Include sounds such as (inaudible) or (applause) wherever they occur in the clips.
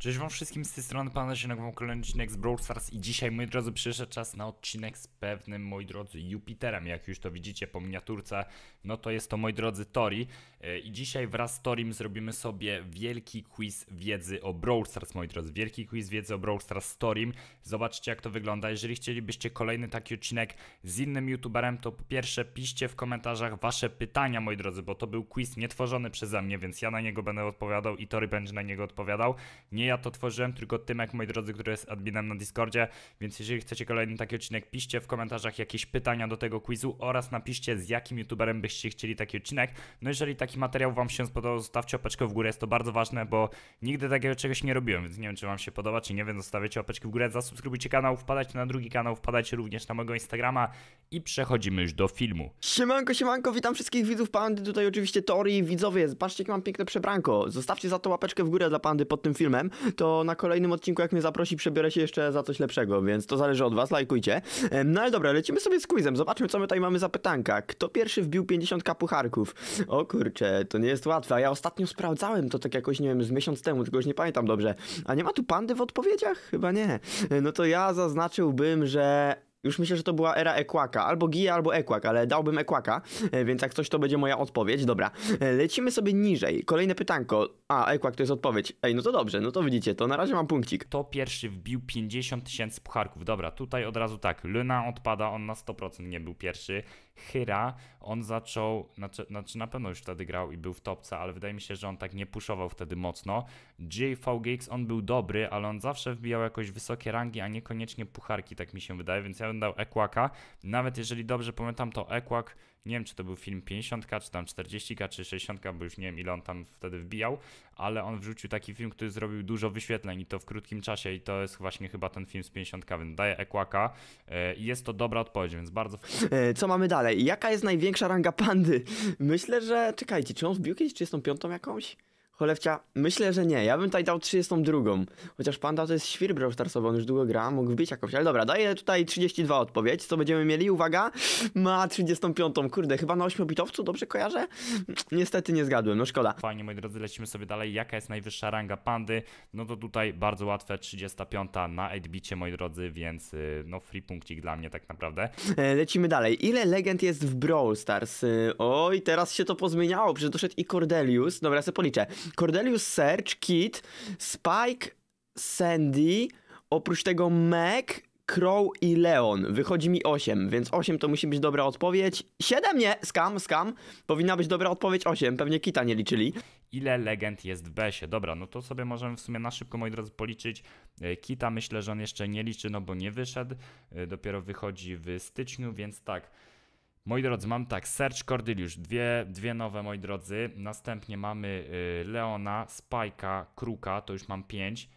Cześć wam wszystkim z tej strony, pana się nagrywam kolejny odcinek z Brawl Stars i dzisiaj, moi drodzy, przyszedł czas na odcinek z pewnym, moi drodzy, Jupiterem. Jak już to widzicie po miniaturce, no to jest to, moi drodzy, Tori. E, I dzisiaj wraz z Torim zrobimy sobie wielki quiz wiedzy o Brawl Stars, moi drodzy. Wielki quiz wiedzy o Brawl Stars z Torim. Zobaczcie, jak to wygląda. Jeżeli chcielibyście kolejny taki odcinek z innym youtuberem, to po pierwsze piszcie w komentarzach wasze pytania, moi drodzy, bo to był quiz nietworzony przeze mnie, więc ja na niego będę odpowiadał i Tori będzie na niego odpowiadał. Nie ja to tworzyłem, tylko Tymek, moi drodzy, który jest adminem na Discordzie, więc jeżeli chcecie kolejny taki odcinek, piszcie w komentarzach jakieś pytania do tego quizu oraz napiszcie z jakim youtuberem byście chcieli taki odcinek. No jeżeli taki materiał wam się spodobał, zostawcie opeczkę w górę, jest to bardzo ważne, bo nigdy takiego czegoś nie robiłem, więc nie wiem czy wam się podoba, czy nie, więc zostawiacie opeczkę w górę, zasubskrybujcie kanał, wpadajcie na drugi kanał, wpadajcie również na mojego Instagrama i przechodzimy już do filmu. Siemanko, siemanko, witam wszystkich widzów Pandy, tutaj oczywiście Tori, widzowie, zobaczcie jak mam piękne przebranko. Zostawcie za to łapeczkę w górę dla Pandy pod tym filmem to na kolejnym odcinku, jak mnie zaprosi, przebiorę się jeszcze za coś lepszego, więc to zależy od was, lajkujcie. No ale dobra, lecimy sobie z quizem, zobaczmy co my tutaj mamy za pytanka. Kto pierwszy wbił 50 kapucharków? O kurczę, to nie jest łatwe, a ja ostatnio sprawdzałem to tak jakoś, nie wiem, z miesiąc temu, tylko już nie pamiętam dobrze. A nie ma tu pandy w odpowiedziach? Chyba nie. E, no to ja zaznaczyłbym, że już myślę, że to była era Ekłaka. Albo Gia, albo Ekłak, ale dałbym Ekłaka, e, więc jak coś to będzie moja odpowiedź. Dobra, e, lecimy sobie niżej. Kolejne pytanko. A, Ekłak to jest odpowiedź. Ej, no to dobrze, no to widzicie, to na razie mam punkcik. To pierwszy wbił 50 tysięcy pucharków. Dobra, tutaj od razu tak. Luna odpada, on na 100% nie był pierwszy. Hyra, on zaczął, znaczy, znaczy na pewno już wtedy grał i był w topce, ale wydaje mi się, że on tak nie puszował wtedy mocno. JVGX, on był dobry, ale on zawsze wbijał jakoś wysokie rangi, a niekoniecznie pucharki, tak mi się wydaje, więc ja bym dał Ekłaka. Nawet jeżeli dobrze pamiętam, to Ekłak, nie wiem czy to był film 50k, czy tam 40k, czy 60k, bo już nie wiem ile on tam wtedy wbijał, ale on wrzucił taki film, który zrobił dużo wyświetleń i to w krótkim czasie i to jest właśnie chyba ten film z 50k, więc daje Ekłaka i jest to dobra odpowiedź, więc bardzo... E, co mamy dalej? Jaka jest największa ranga pandy? Myślę, że... Czekajcie, czy on wbił kiedyś 35 jakąś? Cholewcia, myślę, że nie. Ja bym tutaj dał 32. Chociaż Panda to jest świr browstarsowy, on już długo gra, mógł wbić jakoś. Ale dobra, daję tutaj 32 odpowiedź. Co będziemy mieli? Uwaga, ma 35. Kurde, chyba na 8-bitowcu, dobrze kojarzę? Niestety nie zgadłem, no szkoda. Fajnie, moi drodzy, lecimy sobie dalej. Jaka jest najwyższa ranga Pandy? No to tutaj bardzo łatwe, 35 na Edbicie, moi drodzy, więc y, no free punkcik dla mnie tak naprawdę. E, lecimy dalej. Ile legend jest w Brawl Stars? Y, oj, teraz się to pozmieniało, przecież doszedł i Cordelius. Dobra, ja sobie policzę. Cordelius Serge, Kit, Spike, Sandy, oprócz tego Mac, Crow i Leon. Wychodzi mi 8, więc 8 to musi być dobra odpowiedź. 7 nie, skam, skam. Powinna być dobra odpowiedź 8, pewnie kita nie liczyli. Ile legend jest w Besie? Dobra, no to sobie możemy w sumie na szybko, moi drodzy, policzyć. E, kita myślę, że on jeszcze nie liczy, no bo nie wyszedł. E, dopiero wychodzi w styczniu, więc tak. Moi drodzy, mam tak, Serge Cordyliusz, dwie, dwie nowe, moi drodzy. Następnie mamy y, Leona, Spajka, Kruka, to już mam pięć.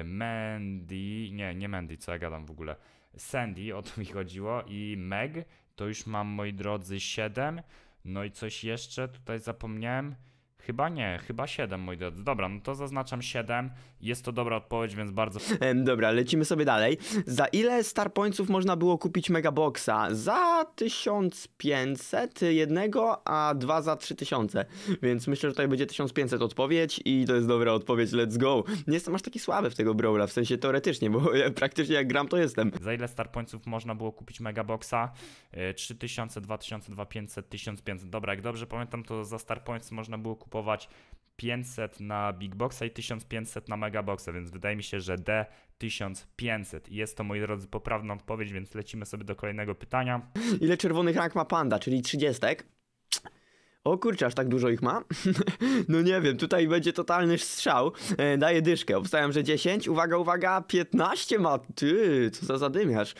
Y, Mandy, nie, nie Mandy, co ja gadam w ogóle. Sandy, o to mi chodziło. I Meg, to już mam, moi drodzy, siedem. No i coś jeszcze tutaj zapomniałem. Chyba nie, chyba 7, mój drodzy. Dobra, no to zaznaczam 7. Jest to dobra odpowiedź, więc bardzo. (laughs) Dobra, lecimy sobie dalej. Za ile starpońców można było kupić megaboxa? Za 1500 jednego, a dwa za 3000. Więc myślę, że tutaj będzie 1500 odpowiedź i to jest dobra odpowiedź. Let's go. Nie jestem aż taki słaby w tego Brawla, w sensie teoretycznie, bo ja (laughs) praktycznie jak gram, to jestem. Za ile starpońców można było kupić megaboxa? 3000, 2000, 2500, 1500. Dobra, jak dobrze pamiętam, to za starpońcy można było kupić kupować 500 na Big Boxa i 1500 na Megaboxa, więc wydaje mi się, że D1500. Jest to, moi drodzy, poprawna odpowiedź, więc lecimy sobie do kolejnego pytania. Ile czerwonych rank ma Panda, czyli 30? O kurczę, aż tak dużo ich ma? (laughs) no nie wiem, tutaj będzie totalny strzał. E, daję dyszkę, obstawiam, że 10. Uwaga, uwaga, 15 ma. Ty, co za zadymiasz?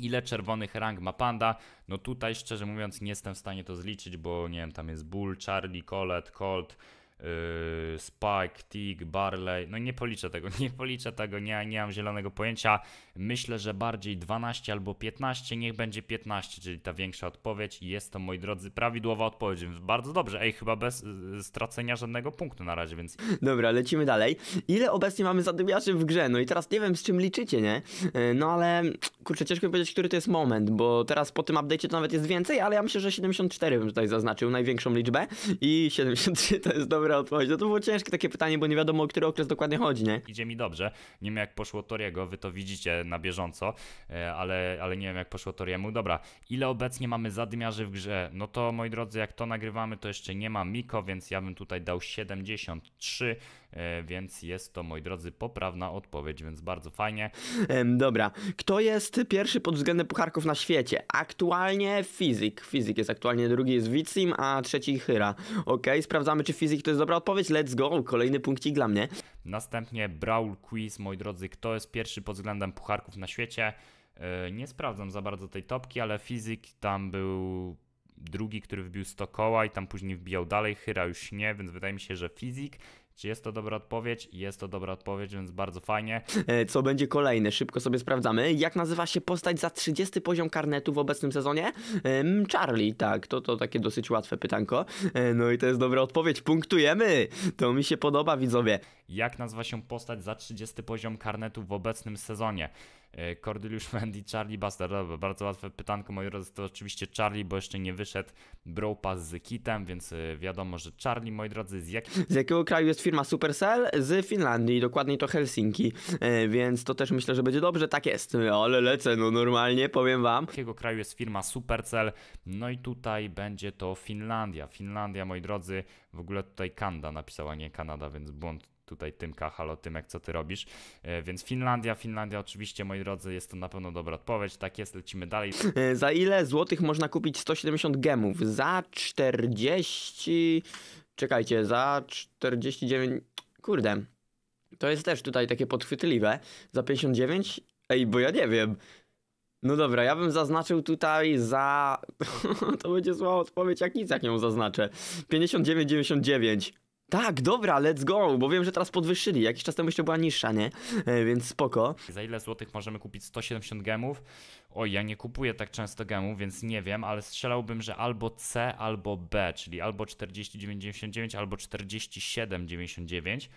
Ile czerwonych rang ma panda? No tutaj szczerze mówiąc nie jestem w stanie to zliczyć, bo nie wiem, tam jest Bull, Charlie, Colette, Colt, Y, Spike, Tig, Barley. No nie policzę tego, (laughs) nie policzę tego, nie, nie mam zielonego pojęcia. Myślę, że bardziej 12 albo 15, niech będzie 15, czyli ta większa odpowiedź. Jest to, moi drodzy, prawidłowa odpowiedź, więc bardzo dobrze. Ej, chyba bez y, stracenia żadnego punktu na razie, więc. Dobra, lecimy dalej. Ile obecnie mamy zadymiarzy w grze? No i teraz nie wiem z czym liczycie, nie? Y, no ale kurczę, ciężko mi powiedzieć, który to jest moment, bo teraz po tym update'cie to nawet jest więcej, ale ja myślę, że 74 bym tutaj zaznaczył największą liczbę i 73 to jest dobry dobra odpowiedź. No to było ciężkie takie pytanie, bo nie wiadomo, o który okres dokładnie chodzi, nie? Idzie mi dobrze. Nie wiem, jak poszło Toriego, wy to widzicie na bieżąco, e, ale, ale nie wiem, jak poszło Toriemu. Dobra, ile obecnie mamy zadymiarzy w grze? No to, moi drodzy, jak to nagrywamy, to jeszcze nie ma Miko, więc ja bym tutaj dał 73, e, więc jest to, moi drodzy, poprawna odpowiedź, więc bardzo fajnie. Dobra, kto jest pierwszy pod względem pucharków na świecie? Aktualnie Fizik. Fizik jest aktualnie, drugi jest Wicim, a trzeci Hyra. Ok, sprawdzamy, czy Fizik to jest jest dobra odpowiedź, let's go, kolejny punkcik dla mnie. Następnie Brawl Quiz, moi drodzy, kto jest pierwszy pod względem pucharków na świecie? E, nie sprawdzam za bardzo tej topki, ale fizyk tam był drugi, który wbił 100 koła i tam później wbijał dalej, Chyra już nie, więc wydaje mi się, że fizyk czy jest to dobra odpowiedź? Jest to dobra odpowiedź, więc bardzo fajnie. E, co będzie kolejne? Szybko sobie sprawdzamy. Jak nazywa się postać za 30 poziom karnetu w obecnym sezonie? Charlie, tak. To, to takie dosyć łatwe pytanko. E, no i to jest dobra odpowiedź. Punktujemy. To mi się podoba, widzowie. Jak nazywa się postać za 30 poziom karnetu w obecnym sezonie? E, Cordyliusz Wendy Charlie Bastard. Dobra, bardzo łatwe pytanko, moi drodzy, to oczywiście Charlie, bo jeszcze nie wyszedł Pass z Kitem, więc e, wiadomo, że Charlie, moi drodzy, z, jak... z jakiego kraju jest firma Supercell? Z Finlandii, dokładniej to Helsinki, e, więc to też myślę, że będzie dobrze, tak jest, ale lecę, no normalnie, powiem wam. Z jakiego kraju jest firma Supercell? No i tutaj będzie to Finlandia. Finlandia, moi drodzy, w ogóle tutaj Kanda napisała, nie Kanada, więc błąd tutaj Tymka, halo Tymek, co ty robisz? E, więc Finlandia, Finlandia oczywiście, moi drodzy, jest to na pewno dobra odpowiedź, tak jest, lecimy dalej. E, za ile złotych można kupić 170 gemów? Za 40... Czekajcie, za 49... Kurde, to jest też tutaj takie podchwytliwe. Za 59? Ej, bo ja nie wiem. No dobra, ja bym zaznaczył tutaj za... (laughs) to będzie zła odpowiedź, jak nic jak ją zaznaczę. 59,99. Tak, dobra, let's go, bo wiem, że teraz podwyższyli. Jakiś czas temu jeszcze była niższa, nie? E, więc spoko. Za ile złotych możemy kupić 170 gemów? Oj, ja nie kupuję tak często gemów, więc nie wiem, ale strzelałbym, że albo C, albo B, czyli albo 40,99, albo 47,99.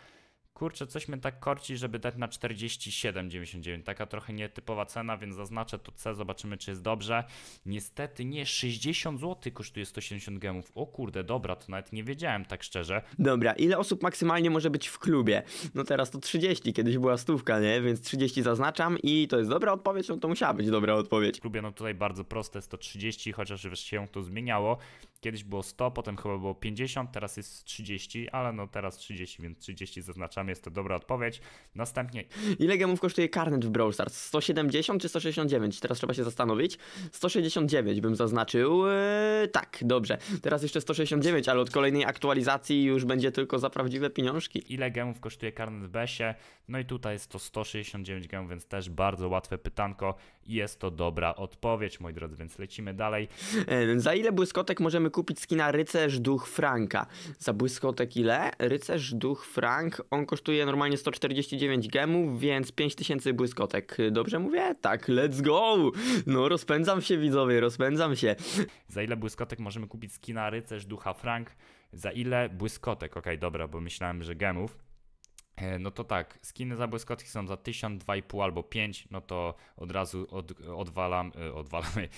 Kurczę, coś mnie tak korci, żeby dać na 47,99. Taka trochę nietypowa cena, więc zaznaczę to C, zobaczymy czy jest dobrze. Niestety nie, 60 zł kosztuje 170 gemów. O kurde, dobra, to nawet nie wiedziałem tak szczerze. Dobra, ile osób maksymalnie może być w klubie? No teraz to 30, kiedyś była stówka, nie? Więc 30 zaznaczam i to jest dobra odpowiedź, no to musiała być dobra odpowiedź. W klubie no tutaj bardzo proste, 130, chociaż się to zmieniało. Kiedyś było 100, potem chyba było 50, teraz jest 30, ale no teraz 30, więc 30 zaznaczamy, jest to dobra odpowiedź. Następnie... Ile gemów kosztuje karnet w Brawl Stars? 170 czy 169? Teraz trzeba się zastanowić. 169 bym zaznaczył. Eee, tak, dobrze. Teraz jeszcze 169, ale od kolejnej aktualizacji już będzie tylko za prawdziwe pieniążki. Ile gemów kosztuje karnet w Besie? No i tutaj jest to 169 gemów, więc też bardzo łatwe pytanko i jest to dobra odpowiedź, moi drodzy, więc lecimy dalej. Eee, za ile błyskotek możemy możemy kupić skina Rycerz Duch Franka. Za błyskotek ile? Rycerz Duch Frank, on kosztuje normalnie 149 gemów, więc 5000 błyskotek. Dobrze mówię? Tak, let's go! No rozpędzam się widzowie, rozpędzam się. Za ile błyskotek możemy kupić skina Rycerz Ducha Frank? Za ile błyskotek? Okej, okay, dobra, bo myślałem, że gemów. E, no to tak, skiny za błyskotki są za 1000, 2,5 albo 5, no to od razu od, odwalam, e, odwalamy, (laughs)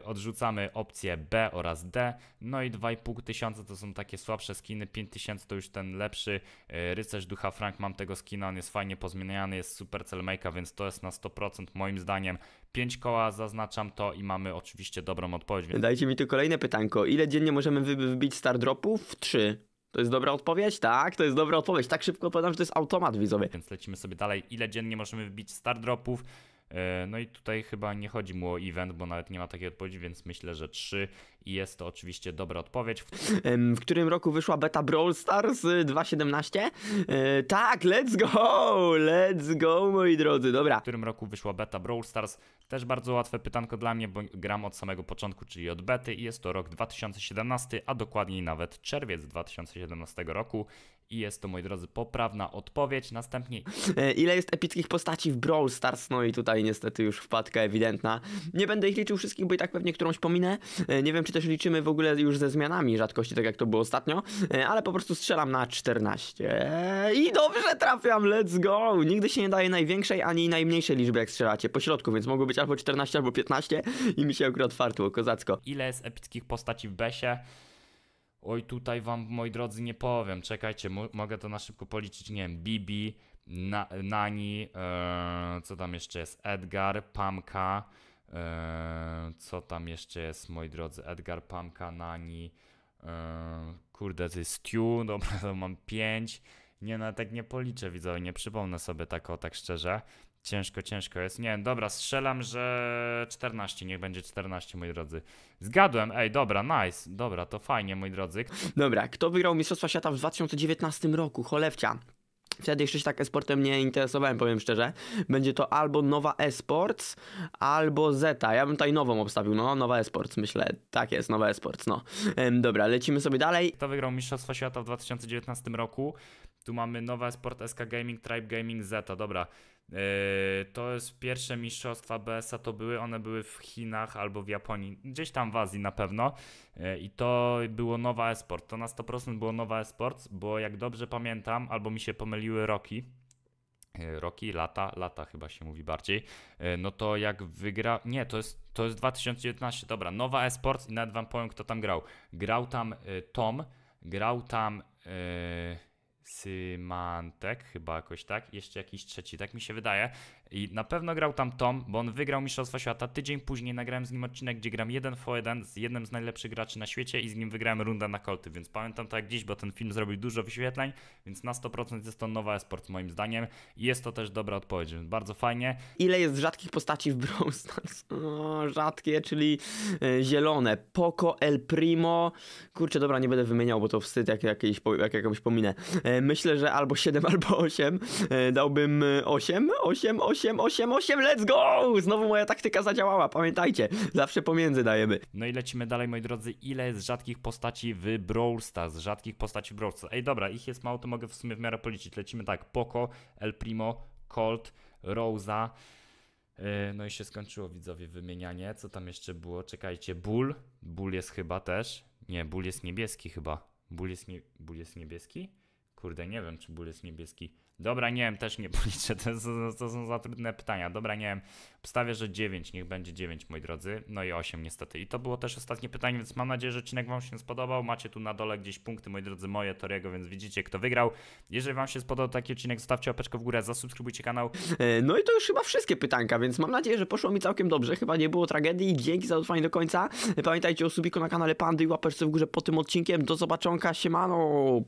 Y, odrzucamy opcje B oraz D. No i 2,5 tysiąca to są takie słabsze skiny. 5000 to już ten lepszy. Y, rycerz Ducha Frank, mam tego skina, on jest fajnie pozmieniany, jest super cellmake'a, więc to jest na 100% moim zdaniem. 5 koła zaznaczam to i mamy oczywiście dobrą odpowiedź. Dajcie mi tu kolejne pytanko. Ile dziennie możemy wybić star dropów? 3. To jest dobra odpowiedź? Tak, to jest dobra odpowiedź. Tak szybko odpowiadam, że to jest automat wizowy. Więc lecimy sobie dalej. Ile dziennie możemy wybić star dropów? E, no i tutaj chyba nie chodzi mu o event, bo nawet nie ma takiej odpowiedzi, więc myślę, że 3 i jest to oczywiście dobra odpowiedź. W którym roku wyszła beta Brawl Stars 2017? Y, e, tak, let's go! Let's go, moi drodzy, dobra. W którym roku wyszła beta Brawl Stars? Też bardzo łatwe pytanko dla mnie, bo gram od samego początku, czyli od bety i jest to rok 2017, a dokładniej nawet czerwiec 2017 roku. I jest to, moi drodzy, poprawna odpowiedź. Następnie. E, ile jest epickich postaci w Brawl Stars? No i tutaj niestety już wpadka ewidentna. Nie będę ich liczył wszystkich, bo i tak pewnie którąś pominę. E, nie wiem, czy też liczymy w ogóle już ze zmianami rzadkości, tak jak to było ostatnio, e, ale po prostu strzelam na 14. I dobrze trafiam, let's go! Nigdy się nie daje największej ani najmniejszej liczby, jak strzelacie po środku, więc mogło być albo 14, albo 15 i mi się akurat fartło, kozacko. Ile jest epickich postaci w Besie? Oj, tutaj wam, moi drodzy, nie powiem. Czekajcie, mogę to na szybko policzyć. Nie wiem, Bibi, na Nani, yy, co tam jeszcze jest? Edgar, Pamka. Yy, co tam jeszcze jest, moi drodzy? Edgar, Pamka, Nani. Yy, kurde, to jest Stu, (laughs) dobra, to mam 5. Nie, no tak nie policzę, widzowie, nie przypomnę sobie tak o, tak szczerze. Ciężko, ciężko jest. Nie, dobra, strzelam, że 14, niech będzie 14, moi drodzy. Zgadłem, ej, dobra, nice, dobra, to fajnie, moi drodzy. Dobra, kto wygrał Mistrzostwa Świata w 2019 roku? Cholewcia. Wtedy jeszcze się tak esportem nie interesowałem, powiem szczerze. Będzie to albo Nowa Esports, albo Zeta. Ja bym tutaj nową obstawił, no, Nowa Esports, myślę. Tak jest, Nowa Esports, no. Ehm, dobra, lecimy sobie dalej. Kto wygrał Mistrzostwa Świata w 2019 roku? Tu mamy Nowa Esport, SK Gaming, Tribe Gaming, Zeta, dobra. Yy, to jest pierwsze mistrzostwa BSA, to były one były w Chinach albo w Japonii, gdzieś tam w Azji na pewno. Yy, I to było nowa esport. To na 100% było nowa esport, bo jak dobrze pamiętam, albo mi się pomyliły roki. Yy, roki, lata, lata chyba się mówi bardziej. No to jak wygra. Nie, to jest, to jest 2019, dobra, nowa esport i nawet wam powiem, kto tam grał. Grał tam Tom, grał tam. Yy Symantek, chyba jakoś tak. Jeszcze jakiś trzeci, tak mi się wydaje. I na pewno grał tam Tom, bo on wygrał Mistrzostwa Świata. Tydzień później nagrałem z nim odcinek, gdzie gram 1 for 1 z jednym z najlepszych graczy na świecie i z nim wygrałem rundę na kolty, więc pamiętam to jak dziś, bo ten film zrobił dużo wyświetleń, więc na 100% jest to nowa esport moim zdaniem. I jest to też dobra odpowiedź, więc bardzo fajnie. Ile jest rzadkich postaci w Brawl Stars? (laughs) O, no, rzadkie, czyli e, zielone. Poco, El Primo. Kurczę, dobra, nie będę wymieniał, bo to wstyd, jak, jakieś, jak jakąś pominę. E, myślę, że albo 7, (laughs) albo 8. E, dałbym 8, 8, 8. 8, 8, 8, let's go! Znowu moja taktyka zadziałała, pamiętajcie. Zawsze pomiędzy dajemy. No i lecimy dalej, moi drodzy. Ile jest rzadkich postaci w Brawl Stars? Rzadkich postaci w Brawl Stars. Ej, dobra, ich jest mało, to mogę w sumie w miarę policzyć. Lecimy tak, Poco, El Primo, Colt, Rosa. Yy, no i się skończyło widzowie wymienianie. Co tam jeszcze było? Czekajcie, Bull. Bull jest chyba też. Nie, Bull jest niebieski chyba. Bull jest, nie... Bull jest niebieski? Kurde, nie wiem, czy ból jest niebieski. Dobra, nie wiem, też nie policzę. To, to, są za trudne pytania. Dobra, nie wiem. Wstawię, że 9, niech będzie 9, moi drodzy. No i 8 niestety. I to było też ostatnie pytanie, więc mam nadzieję, że odcinek Wam się spodobał. Macie tu na dole gdzieś punkty, moi drodzy, moje, Torego, więc widzicie, kto wygrał. Jeżeli Wam się spodobał taki odcinek, zostawcie łapeczkę w górę, zasubskrybujcie kanał. E, no i to już chyba wszystkie pytanka, więc mam nadzieję, że poszło mi całkiem dobrze. Chyba nie było tragedii. Dzięki za dotrwanie do końca. E, pamiętajcie o subiku na kanale Pandy i łapeczce w górze po tym odcinkiem. Do zobaczonka, siemano!